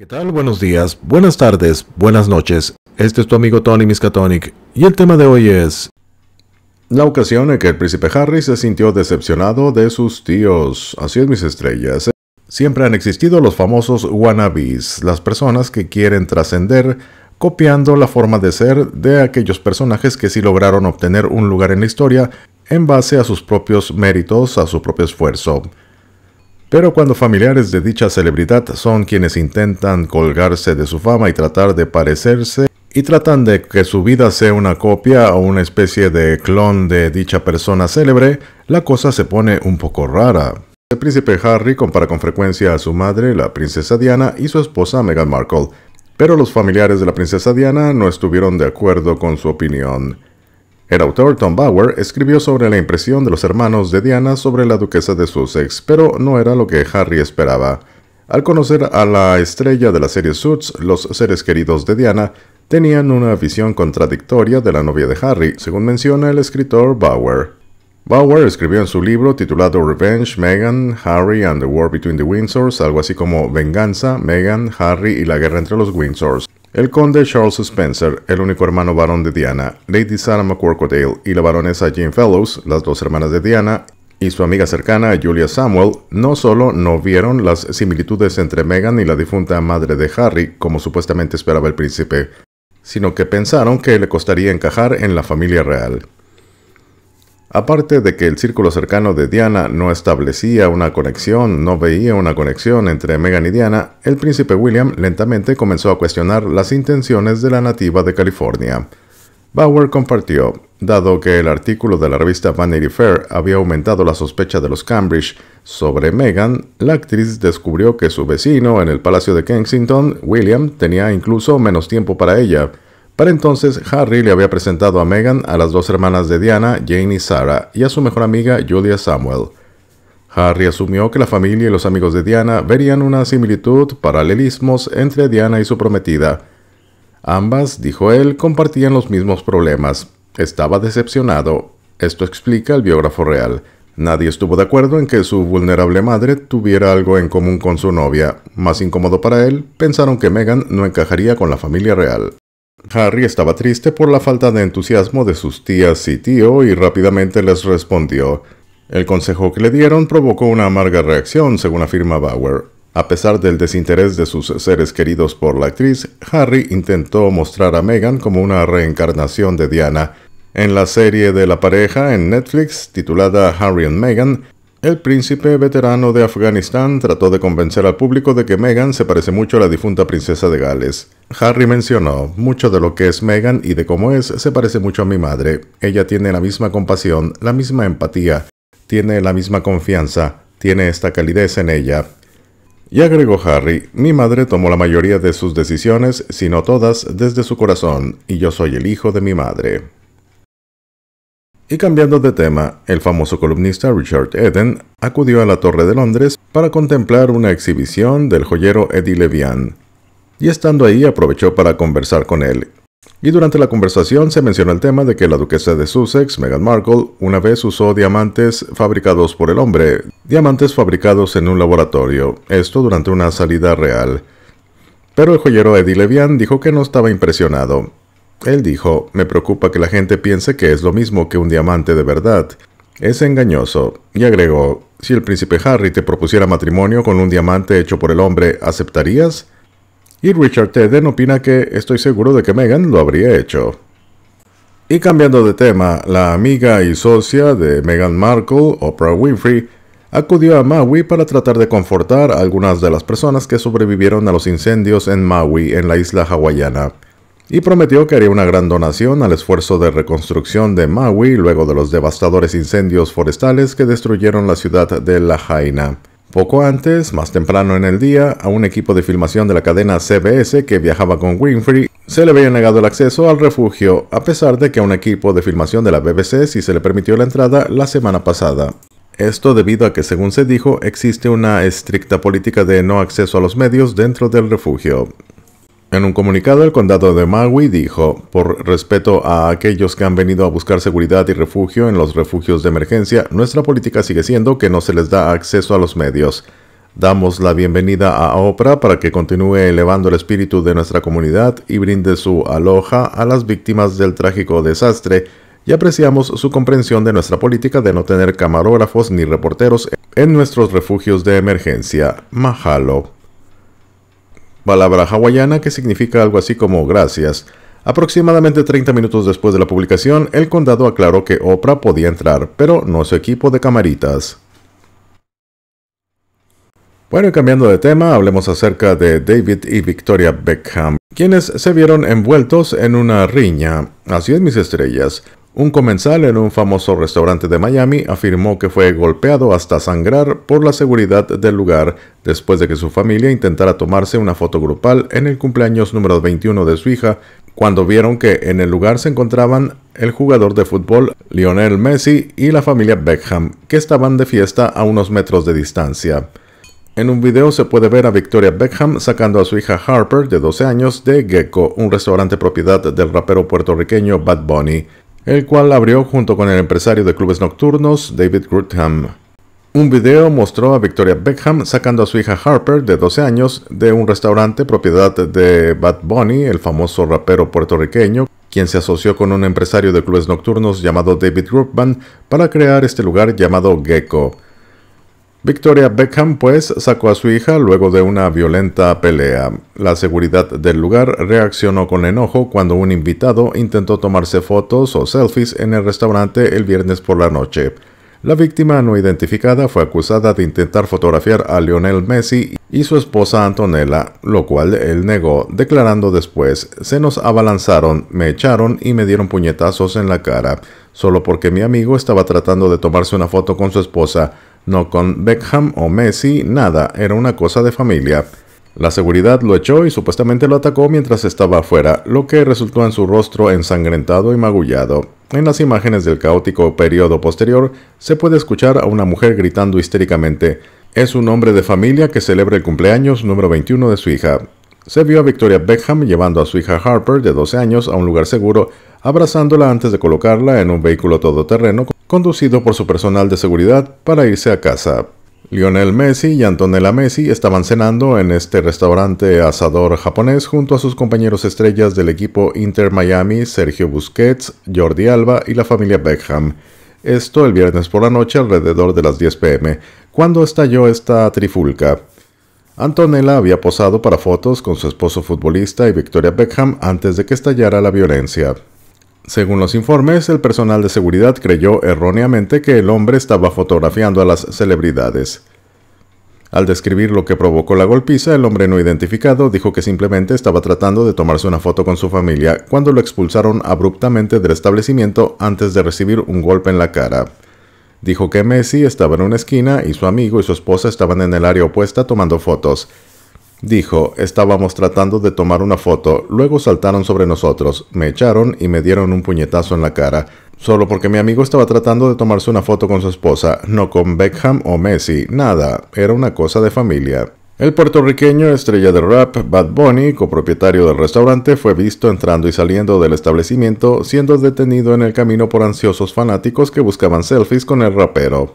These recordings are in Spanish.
¿qué tal? Buenos días, buenas tardes, buenas noches. Este es tu amigo Tony Miskatonic y el tema de hoy es... La ocasión en que el príncipe Harry se sintió decepcionado de sus tíos. Así es, mis estrellas. Siempre han existido los famosos wannabes, las personas que quieren trascender copiando la forma de ser de aquellos personajes que sí lograron obtener un lugar en la historia en base a sus propios méritos, a su propio esfuerzo. Pero cuando familiares de dicha celebridad son quienes intentan colgarse de su fama y tratar de parecerse y tratan de que su vida sea una copia o una especie de clon de dicha persona célebre, la cosa se pone un poco rara. El príncipe Harry compara con frecuencia a su madre, la princesa Diana, y su esposa Meghan Markle, pero los familiares de la princesa Diana no estuvieron de acuerdo con su opinión. El autor Tom Bauer escribió sobre la impresión de los hermanos de Diana sobre la duquesa de Sussex, pero no era lo que Harry esperaba. Al conocer a la estrella de la serie Suits, los seres queridos de Diana tenían una visión contradictoria de la novia de Harry, según menciona el escritor Bauer. Bauer escribió en su libro titulado Revenge, Meghan, Harry and the War Between the Windsors, algo así como Venganza, Meghan, Harry y la guerra entre los Windsors, el conde Charles Spencer, el único hermano varón de Diana, Lady Sarah Dale y la baronesa Jane Fellows, las dos hermanas de Diana, y su amiga cercana Julia Samuel, no solo no vieron las similitudes entre Meghan y la difunta madre de Harry, como supuestamente esperaba el príncipe, sino que pensaron que le costaría encajar en la familia real. Aparte de que el círculo cercano de Diana no establecía una conexión, no veía una conexión entre Meghan y Diana, el príncipe William lentamente comenzó a cuestionar las intenciones de la nativa de California. Bauer compartió, dado que el artículo de la revista Vanity Fair había aumentado la sospecha de los Cambridge sobre Meghan, la actriz descubrió que su vecino en el Palacio de Kensington, William, tenía incluso menos tiempo para ella. Para entonces, Harry le había presentado a Meghan a las dos hermanas de Diana, Jane y Sarah, y a su mejor amiga Julia Samuel. Harry asumió que la familia y los amigos de Diana verían una similitud, paralelismos entre Diana y su prometida. Ambas, dijo él, compartían los mismos problemas. Estaba decepcionado. Esto explica el biógrafo real. Nadie estuvo de acuerdo en que su vulnerable madre tuviera algo en común con su novia. Más incómodo para él, pensaron que Meghan no encajaría con la familia real. Harry estaba triste por la falta de entusiasmo de sus tías y tío y rápidamente les respondió. El consejo que le dieron provocó una amarga reacción, según afirma Bauer. A pesar del desinterés de sus seres queridos por la actriz, Harry intentó mostrar a Meghan como una reencarnación de Diana. En la serie de la pareja en Netflix, titulada Harry and Meghan, el príncipe veterano de Afganistán trató de convencer al público de que Meghan se parece mucho a la difunta princesa de Gales. Harry mencionó, mucho de lo que es Meghan y de cómo es se parece mucho a mi madre. Ella tiene la misma compasión, la misma empatía, tiene la misma confianza, tiene esta calidez en ella. Y agregó Harry, mi madre tomó la mayoría de sus decisiones, si no todas, desde su corazón, y yo soy el hijo de mi madre. Y cambiando de tema, el famoso columnista Richard Eden acudió a la Torre de Londres para contemplar una exhibición del joyero Eddie Levian. Y estando ahí aprovechó para conversar con él. Y durante la conversación se mencionó el tema de que la duquesa de Sussex, Meghan Markle, una vez usó diamantes fabricados por el hombre, diamantes fabricados en un laboratorio, esto durante una salida real. Pero el joyero Eddie Levian dijo que no estaba impresionado, él dijo, me preocupa que la gente piense que es lo mismo que un diamante de verdad. Es engañoso. Y agregó, si el príncipe Harry te propusiera matrimonio con un diamante hecho por el hombre, ¿aceptarías? Y Richard Tedden opina que estoy seguro de que Meghan lo habría hecho. Y cambiando de tema, la amiga y socia de Meghan Markle, Oprah Winfrey, acudió a Maui para tratar de confortar a algunas de las personas que sobrevivieron a los incendios en Maui, en la isla hawaiana y prometió que haría una gran donación al esfuerzo de reconstrucción de Maui luego de los devastadores incendios forestales que destruyeron la ciudad de La Jaina. Poco antes, más temprano en el día, a un equipo de filmación de la cadena CBS que viajaba con Winfrey se le había negado el acceso al refugio, a pesar de que a un equipo de filmación de la BBC sí se le permitió la entrada la semana pasada. Esto debido a que, según se dijo, existe una estricta política de no acceso a los medios dentro del refugio. En un comunicado, el condado de Maui dijo, por respeto a aquellos que han venido a buscar seguridad y refugio en los refugios de emergencia, nuestra política sigue siendo que no se les da acceso a los medios. Damos la bienvenida a Oprah para que continúe elevando el espíritu de nuestra comunidad y brinde su aloja a las víctimas del trágico desastre y apreciamos su comprensión de nuestra política de no tener camarógrafos ni reporteros en nuestros refugios de emergencia. Mahalo palabra hawaiana que significa algo así como gracias. Aproximadamente 30 minutos después de la publicación, el condado aclaró que Oprah podía entrar, pero no su equipo de camaritas. Bueno, y cambiando de tema, hablemos acerca de David y Victoria Beckham, quienes se vieron envueltos en una riña. Así es, mis estrellas. Un comensal en un famoso restaurante de Miami afirmó que fue golpeado hasta sangrar por la seguridad del lugar después de que su familia intentara tomarse una foto grupal en el cumpleaños número 21 de su hija, cuando vieron que en el lugar se encontraban el jugador de fútbol Lionel Messi y la familia Beckham, que estaban de fiesta a unos metros de distancia. En un video se puede ver a Victoria Beckham sacando a su hija Harper, de 12 años, de Gecko, un restaurante propiedad del rapero puertorriqueño Bad Bunny el cual abrió junto con el empresario de clubes nocturnos David Grudham. Un video mostró a Victoria Beckham sacando a su hija Harper, de 12 años, de un restaurante propiedad de Bad Bunny, el famoso rapero puertorriqueño, quien se asoció con un empresario de clubes nocturnos llamado David Grootman para crear este lugar llamado Gecko. Victoria Beckham pues sacó a su hija luego de una violenta pelea. La seguridad del lugar reaccionó con enojo cuando un invitado intentó tomarse fotos o selfies en el restaurante el viernes por la noche. La víctima no identificada fue acusada de intentar fotografiar a Lionel Messi y su esposa Antonella, lo cual él negó, declarando después, se nos abalanzaron, me echaron y me dieron puñetazos en la cara, solo porque mi amigo estaba tratando de tomarse una foto con su esposa no con Beckham o Messi, nada, era una cosa de familia. La seguridad lo echó y supuestamente lo atacó mientras estaba afuera, lo que resultó en su rostro ensangrentado y magullado. En las imágenes del caótico periodo posterior, se puede escuchar a una mujer gritando histéricamente, es un hombre de familia que celebra el cumpleaños número 21 de su hija. Se vio a Victoria Beckham llevando a su hija Harper, de 12 años, a un lugar seguro, abrazándola antes de colocarla en un vehículo todoterreno conducido por su personal de seguridad para irse a casa. Lionel Messi y Antonella Messi estaban cenando en este restaurante asador japonés junto a sus compañeros estrellas del equipo Inter Miami, Sergio Busquets, Jordi Alba y la familia Beckham. Esto el viernes por la noche alrededor de las 10 pm, cuando estalló esta trifulca. Antonella había posado para fotos con su esposo futbolista y Victoria Beckham antes de que estallara la violencia. Según los informes, el personal de seguridad creyó erróneamente que el hombre estaba fotografiando a las celebridades. Al describir lo que provocó la golpiza, el hombre no identificado dijo que simplemente estaba tratando de tomarse una foto con su familia cuando lo expulsaron abruptamente del establecimiento antes de recibir un golpe en la cara. Dijo que Messi estaba en una esquina y su amigo y su esposa estaban en el área opuesta tomando fotos. Dijo, estábamos tratando de tomar una foto, luego saltaron sobre nosotros, me echaron y me dieron un puñetazo en la cara, solo porque mi amigo estaba tratando de tomarse una foto con su esposa, no con Beckham o Messi, nada, era una cosa de familia. El puertorriqueño estrella de rap Bad Bunny, copropietario del restaurante, fue visto entrando y saliendo del establecimiento, siendo detenido en el camino por ansiosos fanáticos que buscaban selfies con el rapero.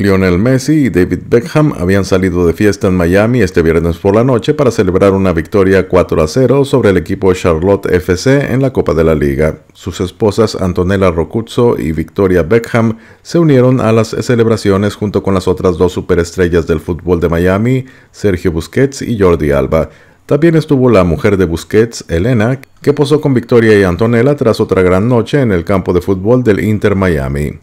Lionel Messi y David Beckham habían salido de fiesta en Miami este viernes por la noche para celebrar una victoria 4 a 0 sobre el equipo Charlotte FC en la Copa de la Liga. Sus esposas Antonella Rocuzzo y Victoria Beckham se unieron a las celebraciones junto con las otras dos superestrellas del fútbol de Miami, Sergio Busquets y Jordi Alba. También estuvo la mujer de Busquets, Elena, que posó con Victoria y Antonella tras otra gran noche en el campo de fútbol del Inter Miami.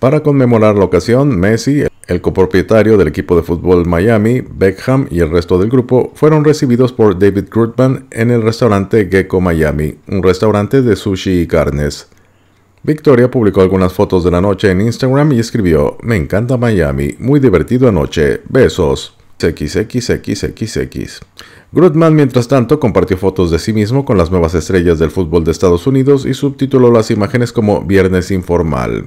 Para conmemorar la ocasión, Messi, el copropietario del equipo de fútbol Miami, Beckham y el resto del grupo fueron recibidos por David Grootman en el restaurante Gecko Miami, un restaurante de sushi y carnes. Victoria publicó algunas fotos de la noche en Instagram y escribió, Me encanta Miami, muy divertido anoche, besos. XXXXX. Grudman, mientras tanto, compartió fotos de sí mismo con las nuevas estrellas del fútbol de Estados Unidos y subtituló las imágenes como Viernes Informal.